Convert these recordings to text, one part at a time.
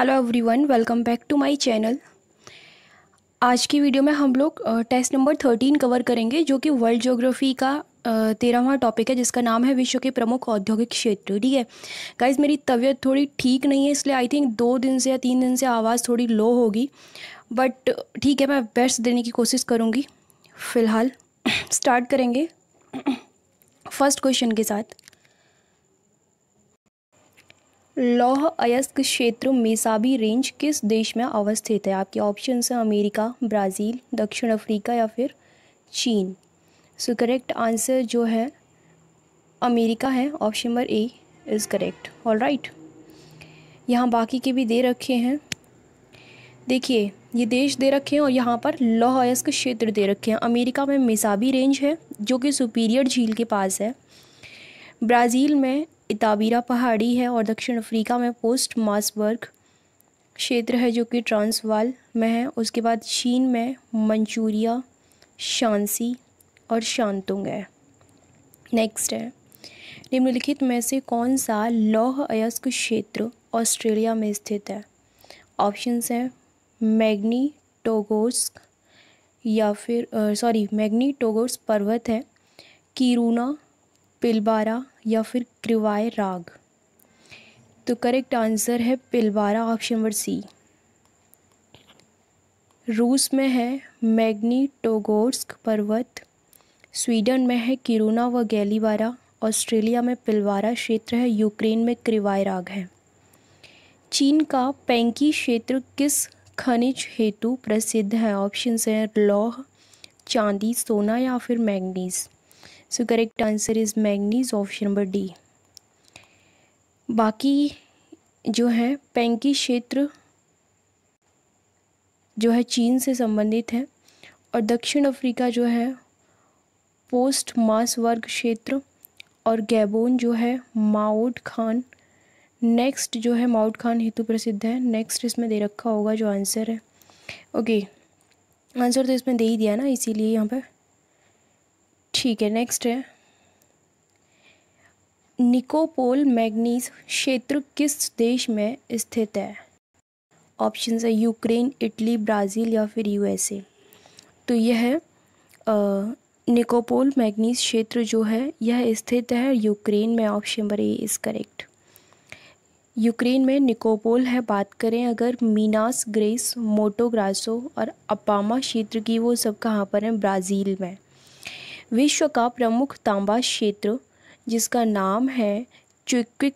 hello everyone welcome back to my channel आज की video में हम लोग टेस्ट नंबर थर्टीन कवर करेंगे जो कि वर्ल्ड ज्योग्राफी का तेरहवा टॉपिक है जिसका नाम है विश्व के प्रमुख औद्योगिक क्षेत्र ठीक है गाइज मेरी तबीयत थोड़ी ठीक नहीं है इसलिए आई थिंक दो दिन से या तीन दिन से आवाज़ थोड़ी लो होगी बट ठीक है मैं बेस्ट देने की कोशिश करूँगी फ़िलहाल स्टार्ट करेंगे फर्स्ट क्वेश्चन के साथ लौह अयस्क क्षेत्र मेसाबी रेंज किस देश में अवस्थित है आपके ऑप्शन हैं अमेरिका ब्राज़ील दक्षिण अफ्रीका या फिर चीन सो करेक्ट आंसर जो है अमेरिका है option number A is correct all right यहाँ बाकी के भी दे रखे हैं देखिए ये देश दे रखे हैं और यहाँ पर लौह अयस्क क्षेत्र दे रखे हैं अमेरिका में मेसाबी रेंज है जो कि सुपीरियर झील के पास है ब्राज़ील में इताबीरा पहाड़ी है और दक्षिण अफ्रीका में पोस्ट मासबर्ग क्षेत्र है जो कि ट्रांसवाल में है उसके बाद चीन में मंचूरिया शांसी और शांतुंग है नेक्स्ट है निम्नलिखित में से कौन सा लौह अयस्क क्षेत्र ऑस्ट्रेलिया में स्थित है ऑप्शंस हैं मैग्नी टोगोस्क या फिर सॉरी मैग्नी टोगोस पर्वत है कीरूना पिलबारा या फिर क्रिवाय राग तो करेक्ट आंसर है पिलवारा ऑप्शन नंबर सी रूस में है मैग्नी टोगोर्स्क पर्वत स्वीडन में है किरूना व गैलीवारा ऑस्ट्रेलिया में पिलवारा क्षेत्र है यूक्रेन में क्रिवाय राग है चीन का पेंकी क्षेत्र किस खनिज हेतु प्रसिद्ध है ऑप्शन हैं लौह चांदी सोना या फिर manganese so correct answer is manganese option number D बाकी जो है पैंकी क्षेत्र जो है चीन से संबंधित है और दक्षिण अफ्रीका जो है पोस्ट मास वर्ग क्षेत्र और गैबोन जो है माउट खान नेक्स्ट जो है माउट खान हेतु प्रसिद्ध है नेक्स्ट इसमें दे रखा होगा जो आंसर है ओके आंसर तो इसमें दे ही दिया ना इसीलिए यहाँ पर ठीक है नेक्स्ट है निकोपोल मैग्नीज क्षेत्र किस देश में स्थित है ऑप्शन है यूक्रेन इटली ब्राज़ील या फिर यूएसए तो यह है निकोपोल मैग्नीज क्षेत्र जो है यह स्थित है यूक्रेन में option number A is correct Ukraine में निकोपोल है बात करें अगर मीनास ग्रेस मोटोग्रासो और अपामा क्षेत्र की वो सब कहाँ पर हैं ब्राज़ील में विश्व का प्रमुख तांबा क्षेत्र जिसका नाम है चुक्विक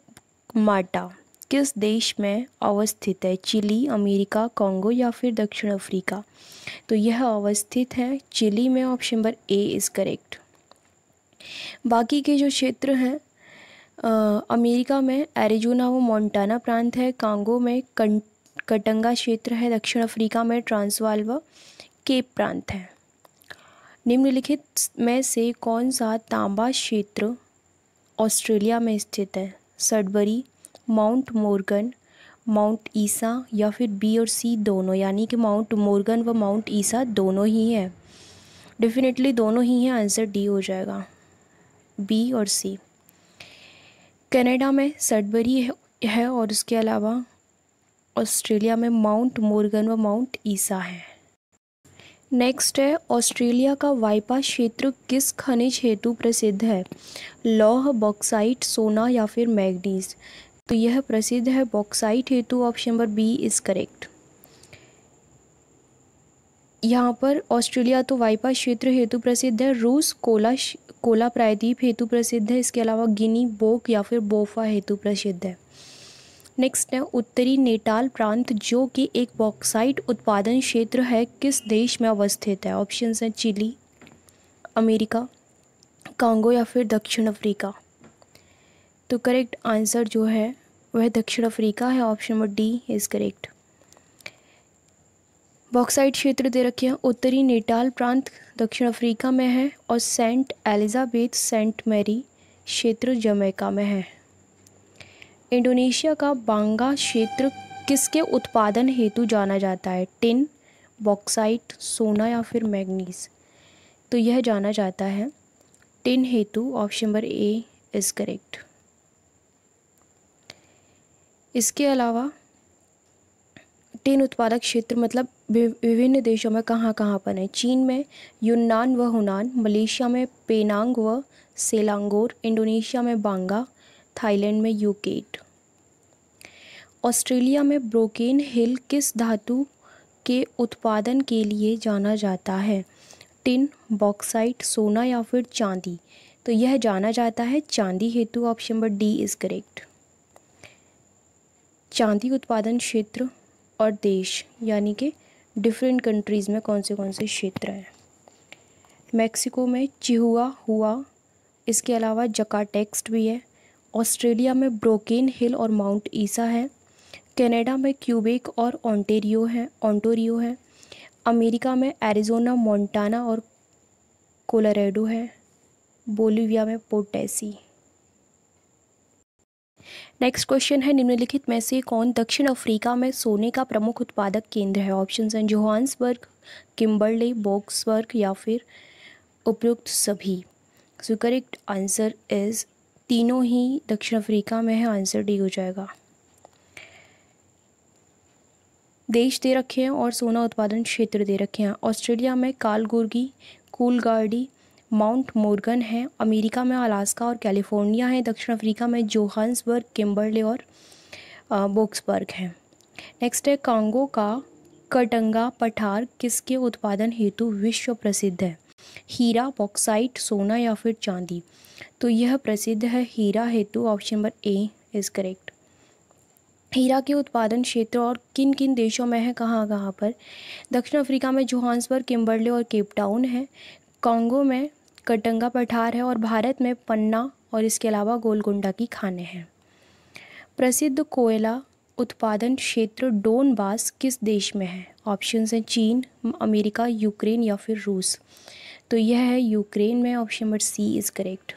माटा किस देश में अवस्थित है चिली अमेरिका कांगो या फिर दक्षिण अफ्रीका तो यह अवस्थित है चिली में option number A is correct बाकी के जो क्षेत्र हैं अमेरिका में एरिजोना व मोन्टाना प्रांत है कांगो में कं, कटंगा क्षेत्र है दक्षिण अफ्रीका में ट्रांसवाल व केप प्रांत है निम्नलिखित में से कौन सा तांबा क्षेत्र ऑस्ट्रेलिया में स्थित है Sudbury Mount Morgan Mount Isa या फिर बी और सी दोनों यानी कि माउंट मोर्गन व माउंट ईसा दोनों ही हैं डेफिनेटली दोनों ही हैं आंसर डी हो जाएगा बी और सी कनाडा में सडबरी है और उसके अलावा ऑस्ट्रेलिया में माउंट मोर्गन व माउंट ईसा है नेक्स्ट है ऑस्ट्रेलिया का वाइपा क्षेत्र किस खनिज हेतु प्रसिद्ध है लौह बॉक्साइट सोना या फिर मैगडीज तो यह प्रसिद्ध है बॉक्साइट हेतु option number B is correct यहाँ पर ऑस्ट्रेलिया तो वाइपा क्षेत्र हेतु प्रसिद्ध है रूस कोला कोला प्रायद्वीप हेतु प्रसिद्ध है इसके अलावा गिनी बोक या फिर बोफा हेतु प्रसिद्ध है नेक्स्ट है उत्तरी नेटाल प्रांत जो कि एक बॉक्साइट उत्पादन क्षेत्र है किस देश में अवस्थित है ऑप्शन हैं चिली अमेरिका कांगो या फिर दक्षिण अफ्रीका तो करेक्ट आंसर जो है वह दक्षिण अफ्रीका है option number D is correct bauxite क्षेत्र दे रखे हैं उत्तरी नेटाल प्रांत दक्षिण अफ्रीका में है और सेंट एलिजाबेथ सेंट मैरी क्षेत्र जमैका में है इंडोनेशिया का बांगा क्षेत्र किसके उत्पादन हेतु जाना जाता है टिन बॉक्साइट सोना या फिर मैग्नीज तो यह जाना जाता है टिन हेतु option number A is correct इसके अलावा टिन उत्पादक क्षेत्र मतलब विभिन्न देशों में कहाँ कहाँ पर है चीन में यूनान व हुनान मलेशिया में पेनांग व सेलांगोर इंडोनेशिया में बांगा थाईलैंड में यूकेट ऑस्ट्रेलिया में ब्रोकेन हिल किस धातु के उत्पादन के लिए जाना जाता है टिन बॉक्साइट सोना या फिर चांदी तो यह जाना जाता है चांदी हेतु option number D is correct चांदी उत्पादन क्षेत्र और देश यानी कि डिफरेंट कंट्रीज़ में कौन से कौन से क्षेत्र हैं मेक्सिको में चिहुआ हुआ इसके अलावा जका टेक्स्ट भी है ऑस्ट्रेलिया में ब्रोकेन हिल और माउंट ईसा है कनाडा में क्यूबेक और ऑन्टेरियो हैं ओंटोरियो है अमेरिका में एरिजोना मोंटाना और कोलोराडो है बोलीविया में पोटेसी नेक्स्ट क्वेश्चन है निम्नलिखित में से कौन दक्षिण अफ्रीका में सोने का प्रमुख उत्पादक केंद्र है ऑप्शन हैं जोहान्सबर्ग किम्बर्ले बॉक्सबर्ग या फिर उपयुक्त सभी सो करेक्ट आंसर इज तीनों ही दक्षिण अफ्रीका में है आंसर डी हो जाएगा देश दे रखे हैं और सोना उत्पादन क्षेत्र दे रखे हैं ऑस्ट्रेलिया में कालगुर्गी कूलगार्डी माउंट मोर्गन है अमेरिका में अलास्का और कैलिफोर्निया है दक्षिण अफ्रीका में जोहान्सबर्ग किम्बरले और बोक्सबर्ग है नेक्स्ट है कांगो का कटंगा पठार किसके उत्पादन हेतु विश्व प्रसिद्ध है हीरा बॉक्साइट सोना या फिर चांदी तो यह प्रसिद्ध है हीरा हेतु option number A is correct हीरा के उत्पादन क्षेत्र और किन किन देशों में है कहाँ कहाँ पर दक्षिण अफ्रीका में जोहान्सबर्ग किम्बर्ले और केपटाउन है कांगो में कटंगा पठार है और भारत में पन्ना और इसके अलावा गोलकुंडा की खाने हैं प्रसिद्ध कोयला उत्पादन क्षेत्र डोन किस देश में है ऑप्शन हैं चीन अमेरिका यूक्रेन या फिर रूस तो यह है यूक्रेन में option number C is correct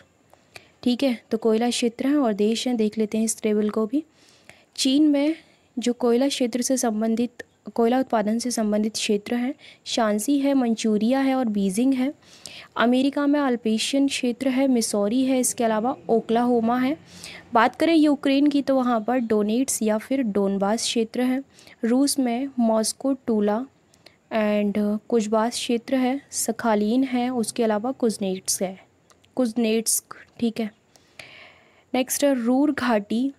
ठीक है तो कोयला क्षेत्र है और देश हैं देख लेते हैं इस ट्रेवल को भी चीन में जो कोयला क्षेत्र से संबंधित कोयला उत्पादन से संबंधित क्षेत्र हैं शांसी है मंचूरिया है और बीजिंग है अमेरिका में अल्पेशियन क्षेत्र है मिसौरी है इसके अलावा ओक्लाहोमा है बात करें यूक्रेन की तो वहाँ पर डोनेट्स या फिर डोनबास क्षेत्र है रूस में मॉस्को टूला एंड कुजबास क्षेत्र है सखालीन है उसके अलावा कुजनेट्स है कुजनेट्स ठीक है नेक्स्ट रूर घाटी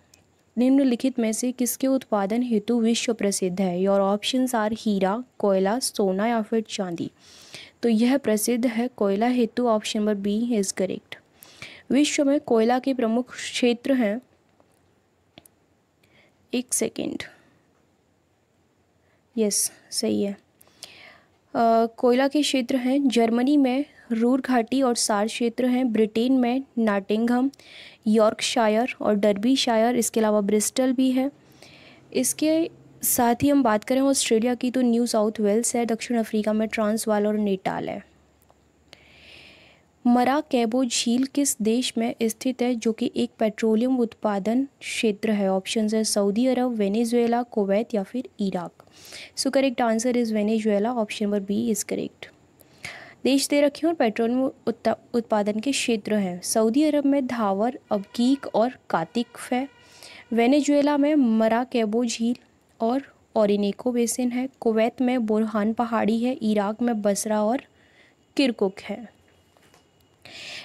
निम्नलिखित में से किसके उत्पादन हेतु विश्व प्रसिद्ध है योर ऑप्शंस आर हीरा कोयला सोना या फिर चांदी तो यह प्रसिद्ध है कोयला हेतु option number B is correct विश्व में कोयला के प्रमुख क्षेत्र हैं एक सेकेंड यस सही है कोयला के क्षेत्र हैं जर्मनी में रूर घाटी और सार क्षेत्र हैं ब्रिटेन में नाटिंगम यॉर्कशायर और शायर इसके अलावा ब्रिस्टल भी है इसके साथ ही हम बात करें ऑस्ट्रेलिया की तो न्यू साउथ वेल्स है दक्षिण अफ्रीका में ट्रांसवाल और नेटाल है मरा कैबो झील किस देश में स्थित है जो कि एक पेट्रोलियम उत्पादन क्षेत्र है ऑप्शन है सऊदी अरब वेनेजुएला कुवैत या फिर Iraq so correct answer is Venezuela option number B is correct देश दे रखे हैं और पेट्रोलियम उत्पादन के क्षेत्र हैं सऊदी अरब में धावर अबकीक और कातिक है वेनेजुएला में मराकेबो झील और औरिनेको बेसिन है कुवैत में बुरहान पहाड़ी है इराक में बसरा और किरकुक है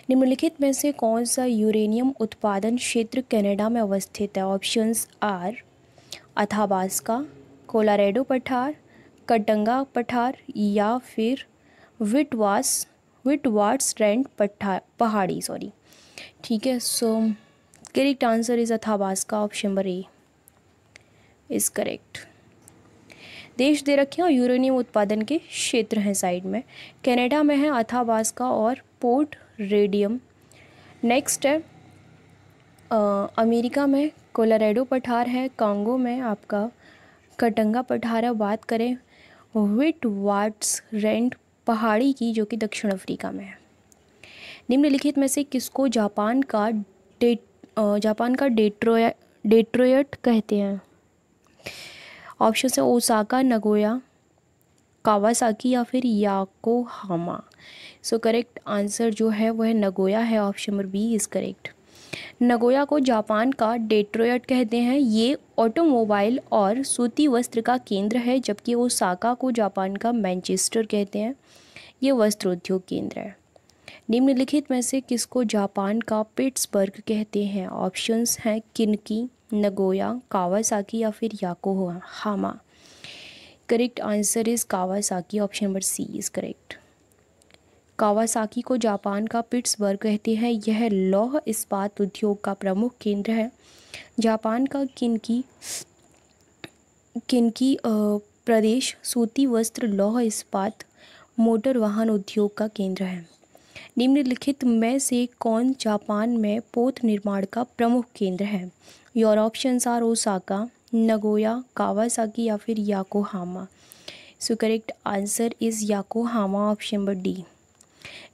निम्नलिखित में से कौन सा यूरेनियम उत्पादन क्षेत्र कनाडा में अवस्थित है ऑप्शंस आर अथाबास्का कोलारेडो पठार कटंगा पठार या फिर विटवास विटवाट्स पठा पहाड़ी सॉरी ठीक है so correct answer is Athabasca option number A is correct देश दे रखे हैं और यूरेनियम उत्पादन के क्षेत्र हैं साइड में कनाडा में है का और पोर्ट रेडियम नेक्स्ट है आ, अमेरिका में कोलोराडो पठार है कांगो में आपका कटंगा पठार है बात करें विट वाट्स रेंट पहाड़ी की जो कि दक्षिण अफ्रीका में है निम्नलिखित में से किसको जापान का डे जापान का डेट्रोया डेट्रोयट कहते हैं ऑप्शन है ओसाका नगोया कावासाकी या फिर याकोहामा सो करेक्ट आंसर जो है वह नगोया है option number B is correct Nagoya को जापान का डेट्रोयट कहते हैं ये ऑटोमोबाइल और सूती वस्त्र का केंद्र है जबकि ओसाका को जापान का मैनचेस्टर कहते हैं ये वस्त्र उद्योग केंद्र है निम्नलिखित में से किसको जापान का पिट्सबर्ग कहते हैं ऑप्शंस हैं किनकी नगोया कावासाकी या फिर हामा correct answer is Kawasaki option number C is correct Kawasaki को जापान का पिट्सबर्ग कहते हैं यह लौह इस्पात उद्योग का प्रमुख केंद्र है जापान का किनकी किनकी प्रदेश सूती वस्त्र लौह इस्पात मोटर वाहन उद्योग का केंद्र है निम्नलिखित में से कौन जापान में पोत निर्माण का प्रमुख केंद्र है your options are Osaka Nagoya Kawasaki या फिर Yokohama so correct answer is Yokohama option number D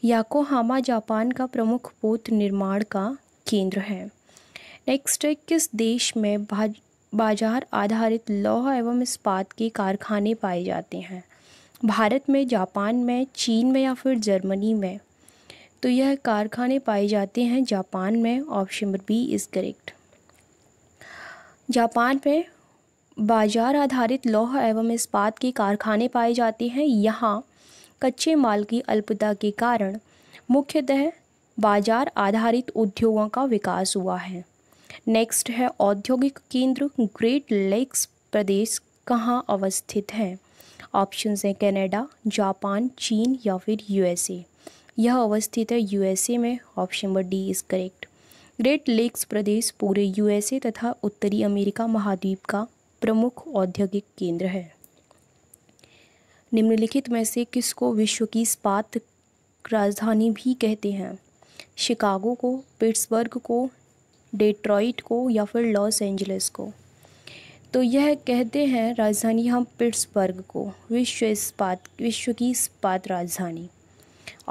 Yokohama Japan का प्रमुख पोत निर्माण का केंद्र है नेक्स्ट है किस देश में बाजार आधारित लौह एवं इस्पात के कारखाने पाए जाते हैं भारत में जापान में चीन में या फिर जर्मनी में तो यह कारखाने पाए जाते हैं जापान में option number B is correct Japan में बाजार आधारित लौह एवं इस्पात के कारखाने पाए जाते हैं यहाँ कच्चे माल की अल्पता के कारण मुख्यतः बाजार आधारित उद्योगों का विकास हुआ है नेक्स्ट है औद्योगिक केंद्र ग्रेट लेक्स प्रदेश कहाँ अवस्थित है ऑप्शन हैं कनाडा जापान चीन या फिर यूएसए यह अवस्थित है यूएसए में option number D is correct Great Lakes प्रदेश पूरे यूएसए तथा उत्तरी अमेरिका महाद्वीप का प्रमुख औद्योगिक केंद्र है निम्नलिखित में से किसको विश्व की इस्पात राजधानी भी कहते हैं शिकागो को पिट्सबर्ग को डेट्रॉइट को या फिर लॉस एंजलिस को तो यह कहते हैं राजधानी हम पिट्सबर्ग को विश्व इस्पात विश्व की इस्पात राजधानी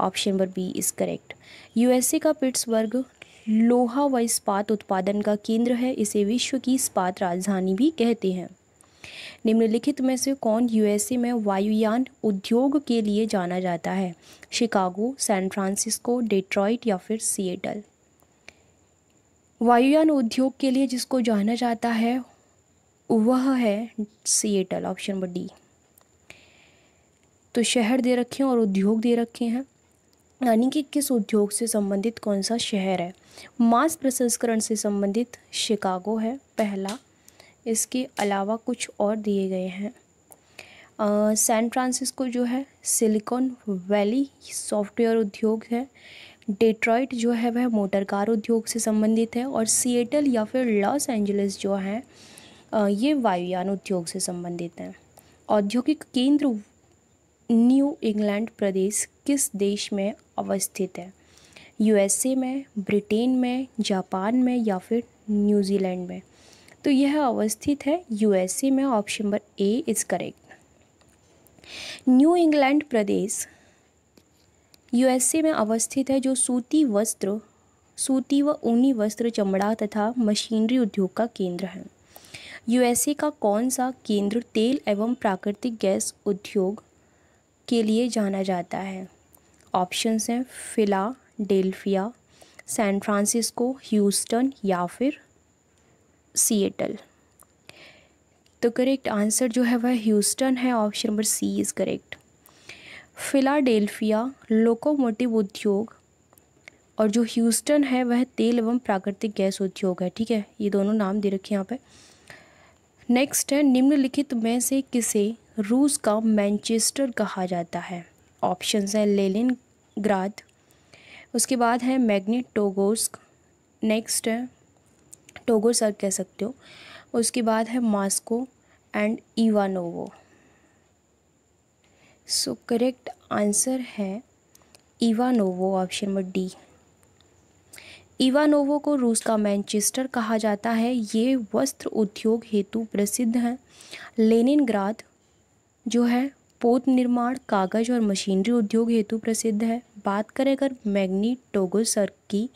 option number B is correct USA का पिट्सबर्ग लोहा व इस्पात उत्पादन का केंद्र है इसे विश्व की इस्पात राजधानी भी कहते हैं निम्नलिखित में से कौन यूएसए में वायुयान उद्योग के लिए जाना जाता है शिकागो सैन फ्रांसिस्को डेट्रॉइट या फिर सिएटल वायुयान उद्योग के लिए जिसको जाना जाता है वह है सिएटल ऑप्शन नंबर डी तो शहर दे रखे हैं और उद्योग दे रखे हैं यानी कि किस उद्योग से संबंधित कौन सा शहर है मांस प्रसंस्करण से संबंधित शिकागो है पहला इसके अलावा कुछ और दिए गए हैं सैन फ्रांसिस्को जो है सिलिकॉन वैली सॉफ्टवेयर उद्योग है डेट्रॉइट जो है वह मोटर कार उद्योग से संबंधित है और सिएटल या फिर लॉस एंजलिस जो है ये वायुयान उद्योग से संबंधित हैं औद्योगिक केंद्र न्यू इंग्लैंड प्रदेश किस देश में अवस्थित है यूएसए में ब्रिटेन में जापान में या फिर न्यूजीलैंड में तो यह अवस्थित है यूएसए में option number A is correct New England प्रदेश यूएसए में अवस्थित है जो सूती वस्त्र सूती व ऊनी वस्त्र चमड़ा तथा मशीनरी उद्योग का केंद्र है यूएसए का कौन सा केंद्र तेल एवं प्राकृतिक गैस उद्योग के लिए जाना जाता है ऑप्शंस हैं फिलाडेल्फिया सैन फ्रांसिस्को ह्यूस्टन या फिर सीएटल तो करेक्ट आंसर जो है वह ह्यूस्टन है option number C is correct Philadelphia locomotive उद्योग और जो ह्यूस्टन है वह तेल एवं प्राकृतिक गैस उद्योग है ठीक है ये दोनों नाम दे रखे यहाँ पे नेक्स्ट है निम्नलिखित में से किसे रूस का मैनचेस्टर कहा जाता है ऑप्शन हैं लेलिन ग्राद उसके बाद है मैग्नेटोगोस्क नेक्स्ट है टोगो सर कह सकते हो उसके बाद है Moscow and Ivanovo so correct answer है Ivanovo option number D Ivanovo को रूस का मैनचेस्टर कहा जाता है ये वस्त्र उद्योग हेतु प्रसिद्ध हैं लेनिन जो है पोत निर्माण कागज और मशीनरी उद्योग हेतु प्रसिद्ध है बात करें अगर मैग्नीटोगो टोगोसर की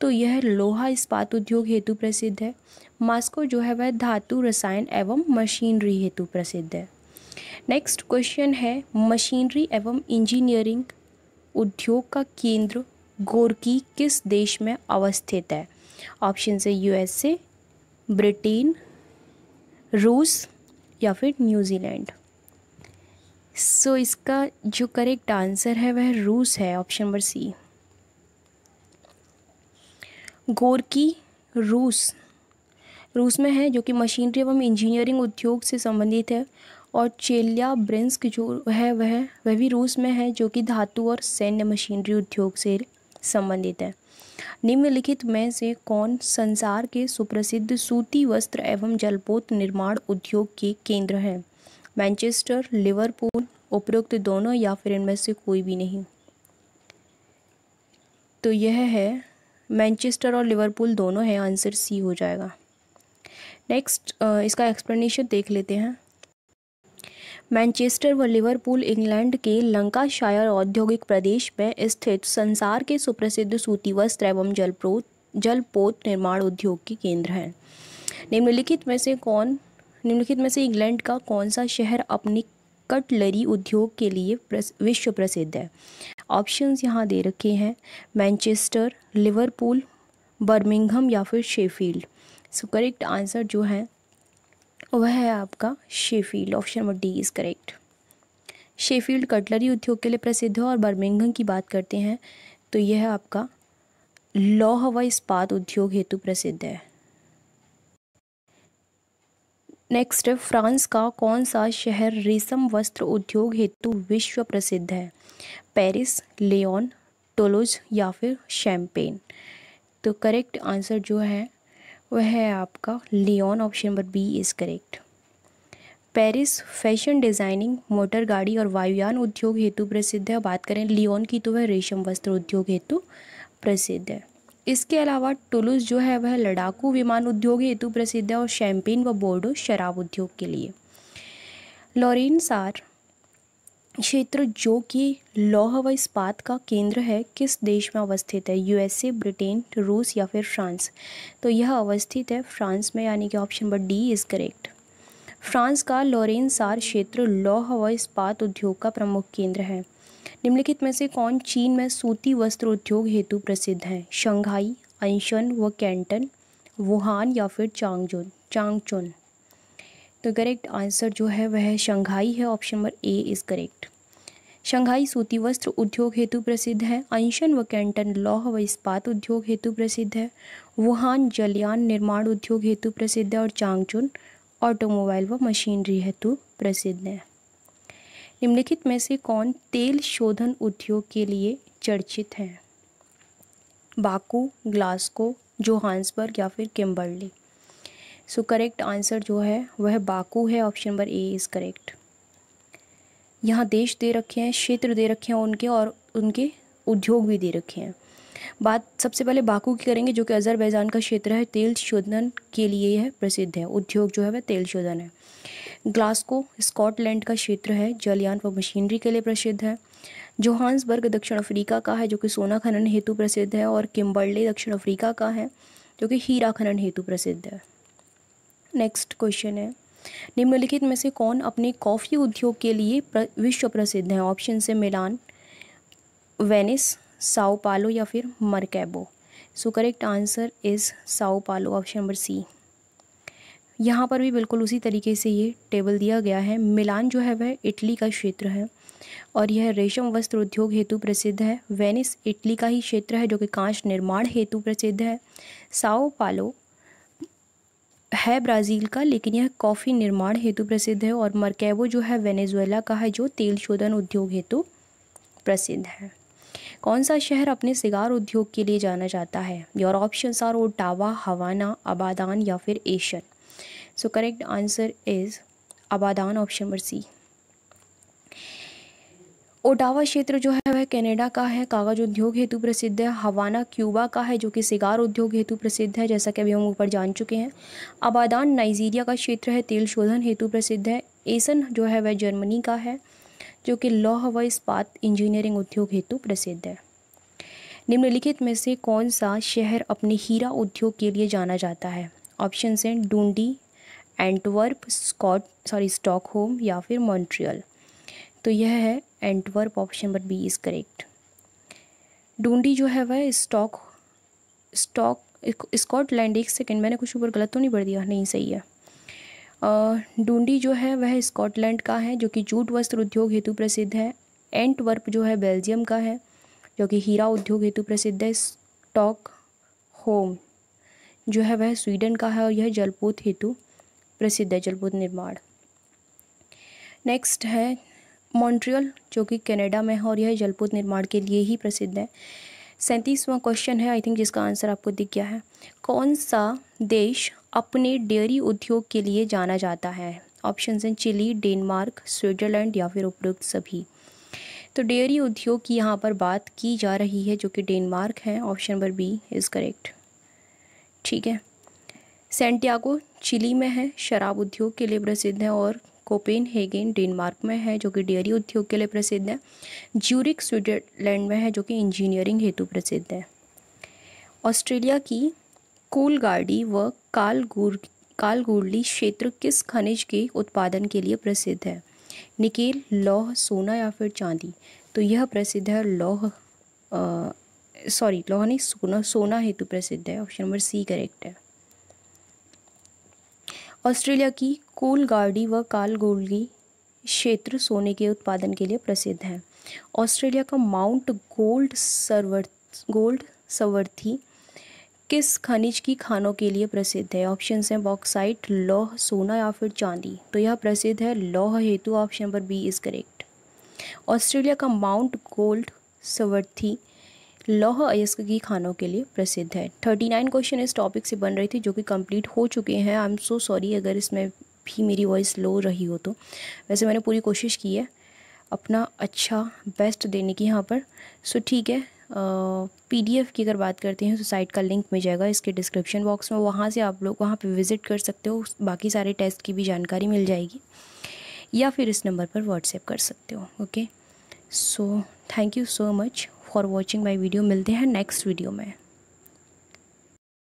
तो यह लोहा इस्पात उद्योग हेतु प्रसिद्ध है मास्को जो है वह धातु रसायन एवं मशीनरी हेतु प्रसिद्ध है नेक्स्ट क्वेश्चन है मशीनरी एवं इंजीनियरिंग उद्योग का केंद्र गोरकी किस देश में अवस्थित है ऑप्शन है यूएसए ब्रिटेन रूस या फिर न्यूजीलैंड सो so, इसका जो करेक्ट आंसर है वह रूस है ऑप्शन नंबर सी गोरकी रूस रूस में है जो कि मशीनरी एवं इंजीनियरिंग उद्योग से संबंधित है और चेलिया ब्रिंस्क जो है वह वह भी रूस में है जो कि धातु और सैन्य मशीनरी उद्योग से संबंधित है निम्नलिखित में से कौन संसार के सुप्रसिद्ध सूती वस्त्र एवं जलपोत निर्माण उद्योग के केंद्र हैं मैनचेस्टर लिवरपूल उपरोक्त दोनों या फिर इनमें से कोई भी नहीं तो यह है मैनचेस्टर और लिवरपूल दोनों है आंसर सी हो जाएगा नेक्स्ट इसका एक्सप्लेनेशन देख लेते हैं मैनचेस्टर व लिवरपूल इंग्लैंड के लंकाशायर औद्योगिक प्रदेश में स्थित संसार के सुप्रसिद्ध सूती वस्त्र एवं जलप्रोत जलपोत निर्माण उद्योग के केंद्र हैं निम्नलिखित में से कौन निम्नलिखित में से इंग्लैंड का कौन सा शहर अपनी कटलरी उद्योग के लिए विश्व प्रसिद्ध है ऑप्शंस यहाँ दे रखे हैं मैनचेस्टर लिवरपूल बर्मिंगहम या फिर शेफील्ड सो करेक्ट आंसर जो है वह है आपका Sheffield option number D is correct Sheffield cutlery उद्योग के लिए प्रसिद्ध है और बर्मिंगहम की बात करते हैं तो यह है आपका लौह व इस्पात उद्योग हेतु प्रसिद्ध है नेक्स्ट फ्रांस का कौन सा शहर रेशम वस्त्र उद्योग हेतु विश्व प्रसिद्ध है पेरिस लियोन टोलोज या फिर शैम्पेन तो करेक्ट आंसर जो है वह है आपका Lyon option number B is correct Paris fashion designing motor गाड़ी और वायुयान उद्योग हेतु प्रसिद्ध है बात करें लियोन की तो वह रेशम वस्त्र उद्योग हेतु प्रसिद्ध है इसके अलावा टुलूस जो है वह लड़ाकू विमान उद्योग हेतु प्रसिद्ध है और शैम्पेन व बोर्डो शराब उद्योग के लिए लॉरिन सार क्षेत्र जो कि लौह व इस्पात का केंद्र है किस देश में अवस्थित है यूएसए ब्रिटेन रूस या फिर फ्रांस तो यह अवस्थित है फ्रांस में यानी कि option number D is correct France का लोरेन सार क्षेत्र लौह व इस्पात उद्योग का प्रमुख केंद्र है निम्नलिखित में से कौन चीन में सूती वस्त्र उद्योग हेतु प्रसिद्ध है शंघाई अंशन व कैंटन वुहान या फिर चांगजोन चांगचोन तो करेक्ट आंसर जो है वह शंघाई है option number A is correct Shanghai सूती वस्त्र उद्योग हेतु प्रसिद्ध है अंशन व कैंटन लौह व इस्पात उद्योग हेतु प्रसिद्ध है वुहान जलयान निर्माण उद्योग हेतु प्रसिद्ध है और चांगचुन ऑटोमोबाइल व मशीनरी हेतु प्रसिद्ध है निम्नलिखित में से कौन तेल शोधन उद्योग के लिए चर्चित है बाकू ग्लास्को जोहान्सबर्ग या फिर किम्बर्ली सो करेक्ट आंसर जो है वह बाकू है option number A is correct यहाँ देश दे रखे हैं क्षेत्र दे रखे हैं उनके और उनके उद्योग भी दे रखे हैं बात सबसे पहले बाकू की करेंगे जो कि अजरबैजान का क्षेत्र है तेल शोधन के लिए यह प्रसिद्ध है उद्योग जो है वह तेल शोधन है ग्लास्को स्कॉटलैंड का क्षेत्र है जलयान व मशीनरी के लिए प्रसिद्ध है जोहान्सबर्ग दक्षिण अफ्रीका का है जो कि सोना खनन हेतु प्रसिद्ध है और किम्बर्ले दक्षिण अफ्रीका का है जो कि हीरा खनन हेतु प्रसिद्ध है नेक्स्ट क्वेश्चन है निम्नलिखित में से कौन अपने कॉफ़ी उद्योग के लिए प्र, विश्व प्रसिद्ध है ऑप्शन से मिलान वेनिस साओ पालो या फिर Maracaibo so correct answer is Sao Paulo option number C यहाँ पर भी बिल्कुल उसी तरीके से ये टेबल दिया गया है मिलान जो है वह इटली का क्षेत्र है और यह रेशम वस्त्र उद्योग हेतु प्रसिद्ध है वेनिस इटली का ही क्षेत्र है जो कि कांच निर्माण हेतु प्रसिद्ध है साओ पालो है ब्राज़ील का लेकिन यह कॉफ़ी निर्माण हेतु प्रसिद्ध है और मरकेवो जो है वेनेजुएला का है जो तेल शोधन उद्योग हेतु प्रसिद्ध है कौन सा शहर अपने सिगार उद्योग के लिए जाना जाता है your options are Ottawa Havana Abadan या फिर एशन so correct answer is Abadan option number C Ottawa क्षेत्र जो है वह कनाडा का है कागज उद्योग हेतु प्रसिद्ध है हवाना क्यूबा का है जो कि सिगार उद्योग हेतु प्रसिद्ध है जैसा कि अभी हम ऊपर जान चुके हैं आबादान नाइजीरिया का क्षेत्र है तेल शोधन हेतु प्रसिद्ध है एसन जो है वह जर्मनी का है जो कि लौह व इस्पात इंजीनियरिंग उद्योग हेतु प्रसिद्ध है निम्नलिखित में से कौन सा शहर अपने हीरा उद्योग के लिए जाना जाता है ऑप्शन हैं Dundee Antwerp Scot sorry Stockholm या फिर मॉन्ट्रियल तो यह है Antwerp option number B is correct डूडी जो है वह स्टॉक स्टॉक स्कॉटलैंड एक सेकेंड मैंने कुछ ऊपर गलत तो नहीं पढ़ दिया नहीं सही है डूडी जो है वह स्कॉटलैंड का है जो कि जूट वस्त्र उद्योग हेतु प्रसिद्ध है एंटवर्प जो है बेल्जियम का है जो कि हीरा उद्योग हेतु प्रसिद्ध है स्टॉक होम जो है वह स्वीडन का है और यह जलपोत हेतु प्रसिद्ध है जलभूत निर्माण नेक्स्ट है मॉन्ट्रियल जो कि कनाडा में है और यह जलभूत निर्माण के लिए ही प्रसिद्ध है सैंतीसवां क्वेश्चन है आई थिंक जिसका आंसर आपको दिख गया है कौन सा देश अपने डेयरी उद्योग के लिए जाना जाता है ऑप्शन हैं चिली डेनमार्क स्विट्ज़रलैंड या फिर उपरोक्त सभी तो डेयरी उद्योग की यहाँ पर बात की जा रही है जो कि डेनमार्क है option number B is correct ठीक है सेंटियागो चिली में है शराब उद्योग के लिए प्रसिद्ध है और कोपेन हेगेन डेनमार्क में है जो कि डेयरी उद्योग के लिए प्रसिद्ध है ज्यूरिक स्विट्जरलैंड में है जो कि इंजीनियरिंग हेतु प्रसिद्ध है ऑस्ट्रेलिया की कोलगार्डी व कालगुर कालगुरली क्षेत्र किस खनिज के उत्पादन के लिए प्रसिद्ध है निकेल लौह सोना या फिर चांदी तो यह प्रसिद्ध है लौह सॉरी लौह नहीं सोना सोना हेतु प्रसिद्ध है ऑप्शन नंबर सी करेक्ट है ऑस्ट्रेलिया की गार्डी व कालगोलगी क्षेत्र सोने के उत्पादन के लिए प्रसिद्ध है ऑस्ट्रेलिया का Mount Goldsworthy Goldsworthy किस खनिज की खानों के लिए प्रसिद्ध है ऑप्शन हैं बॉक्साइट लौह सोना या फिर चांदी तो यह प्रसिद्ध है लौह हेतु option number B is correct Australia का माउंट गोल्ड सवर्थी लौह अयस्क की खानों के लिए प्रसिद्ध है थर्टी नाइन क्वेश्चन इस टॉपिक से बन रही थी जो कि कंप्लीट हो चुके हैं आई एम सो सॉरी अगर इसमें भी मेरी वॉइस लो रही हो तो वैसे मैंने पूरी कोशिश की है अपना अच्छा बेस्ट देने की यहाँ पर सो ठीक है पीडीएफ की अगर बात करते हैं तो साइट का लिंक मिल जाएगा इसके डिस्क्रिप्शन बॉक्स में वहाँ से आप लोग वहाँ पे विज़िट कर सकते हो बाकी सारे टेस्ट की भी जानकारी मिल जाएगी या फिर इस नंबर पर व्हाट्सएप कर सकते हो okay so thank you so much for watching my video मिलते हैं नेक्स्ट वीडियो में